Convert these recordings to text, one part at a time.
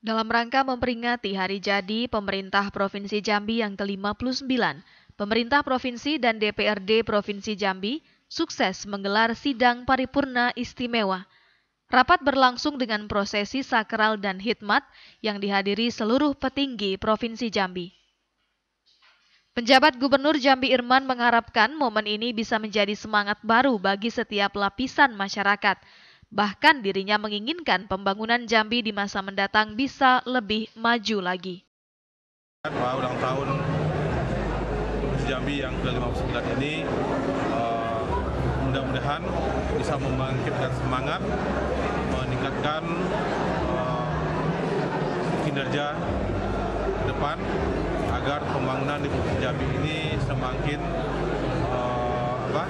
Dalam rangka memperingati hari jadi pemerintah Provinsi Jambi yang ke-59, pemerintah provinsi dan DPRD Provinsi Jambi sukses menggelar sidang paripurna istimewa. Rapat berlangsung dengan prosesi sakral dan hikmat yang dihadiri seluruh petinggi Provinsi Jambi. Penjabat Gubernur Jambi Irman mengharapkan momen ini bisa menjadi semangat baru bagi setiap lapisan masyarakat – Bahkan dirinya menginginkan pembangunan Jambi di masa mendatang bisa lebih maju lagi. Pak ulang tahun Provinsi Jambi yang ke-59 ini eh, mudah-mudahan bisa membangkitkan semangat, meningkatkan eh, kinerja ke depan agar pembangunan di Provinsi Jambi ini semakin eh, apa,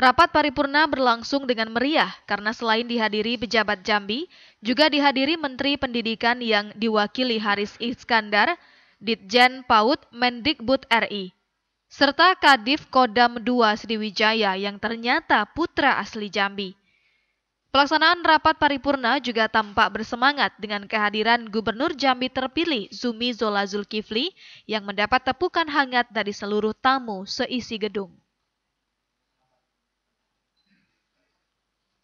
Rapat paripurna berlangsung dengan meriah karena selain dihadiri pejabat Jambi, juga dihadiri Menteri Pendidikan yang diwakili Haris Iskandar, Ditjen PAUD Mendikbud RI, serta Kadif Kodam II Sriwijaya yang ternyata putra asli Jambi. Pelaksanaan rapat paripurna juga tampak bersemangat dengan kehadiran Gubernur Jambi terpilih Zumi Zola Zulkifli yang mendapat tepukan hangat dari seluruh tamu seisi gedung.